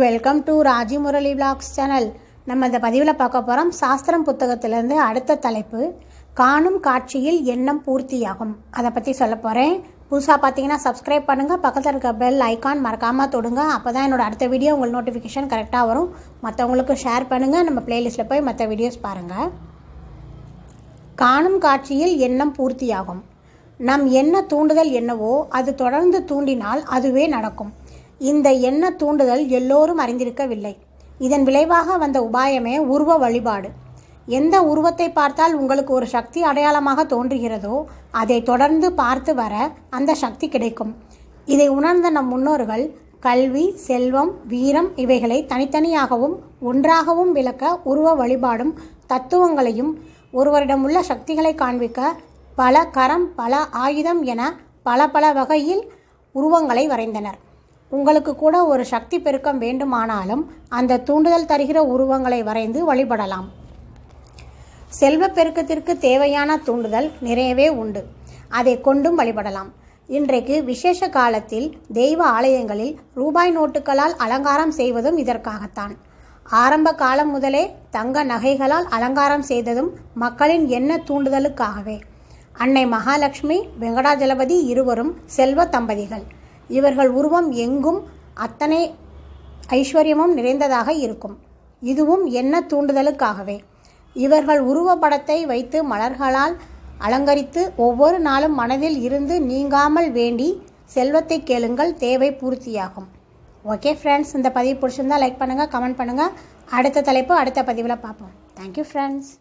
welcome to Raji Murali vlogs channel நம்ம இந்த பதிவில் பார்க்க போகிறோம் சாஸ்திரம் புத்தகத்திலேருந்து அடுத்த தலைப்பு காணும் காட்சியில் எண்ணம் பூர்த்தியாகும் அதை பற்றி சொல்ல போகிறேன் புதுசாக பார்த்தீங்கன்னா சப்ஸ்கிரைப் பண்ணுங்கள் பக்கத்தில் இருக்க பெல் ஐக்கான் மறக்காமல் தொடுங்க அப்போ தான் என்னோடய அடுத்த வீடியோ உங்கள் நோட்டிஃபிகேஷன் கரெக்டாக வரும் மற்றவங்களுக்கு ஷேர் பண்ணுங்கள் நம்ம பிளேலிஸ்ட்டில் போய் மற்ற வீடியோஸ் பாருங்கள் காணும் காட்சியில் எண்ணம் பூர்த்தியாகும் நம் என்ன தூண்டுதல் என்னவோ அது தொடர்ந்து தூண்டினால் அதுவே நடக்கும் இந்த எண்ண தூண்டுதல் எல்லோரும் அறிந்திருக்கவில்லை இதன் விளைவாக வந்த உபாயமே உருவ வழிபாடு எந்த உருவத்தை பார்த்தால் உங்களுக்கு ஒரு சக்தி அடையாளமாக தோன்றுகிறதோ அதை தொடர்ந்து பார்த்து வர அந்த சக்தி கிடைக்கும் இதை உணர்ந்த நம் முன்னோர்கள் கல்வி செல்வம் வீரம் இவைகளை தனித்தனியாகவும் ஒன்றாகவும் விளக்க உருவ வழிபாடும் தத்துவங்களையும் ஒருவரிடமுள்ள சக்திகளை காண்பிக்க பல கரம் பல ஆயுதம் என பல பல வகையில் உருவங்களை வரைந்தனர் உங்களுக்கு கூட ஒரு சக்தி பெருக்கம் வேண்டுமானாலும் அந்த தூண்டுதல் தருகிற உருவங்களை வரைந்து வழிபடலாம் செல்வ பெருக்கத்திற்கு தேவையான தூண்டுதல் நிறையவே உண்டு அதை கொண்டும் வழிபடலாம் இன்றைக்கு விசேஷ காலத்தில் தெய்வ ஆலயங்களில் ரூபாய் நோட்டுகளால் அலங்காரம் செய்வதும் இதற்காகத்தான் ஆரம்ப காலம் முதலே தங்க நகைகளால் அலங்காரம் செய்ததும் மக்களின் எண்ண தூண்டுதலுக்காகவே அன்னை மகாலட்சுமி வெங்கடாஜலபதி இருவரும் செல்வ தம்பதிகள் இவர்கள் உருவம் எங்கும் அத்தனை ஐஸ்வர்யமும் நிறைந்ததாக இருக்கும் இதுவும் என்ன தூண்டுதலுக்காகவே இவர்கள் உருவப்படத்தை வைத்து மலர்களால் அலங்கரித்து ஒவ்வொரு நாளும் மனதில் இருந்து நீங்காமல் வேண்டி செல்வத்தை கேளுங்கள் தேவை பூர்த்தியாகும் ஓகே ஃப்ரெண்ட்ஸ் இந்த பதிவு பிடிச்சிருந்தால் லைக் பண்ணுங்கள் கமெண்ட் பண்ணுங்கள் அடுத்த தலைப்பு அடுத்த பதிவில் பார்ப்போம் தேங்க்யூ ஃப்ரெண்ட்ஸ்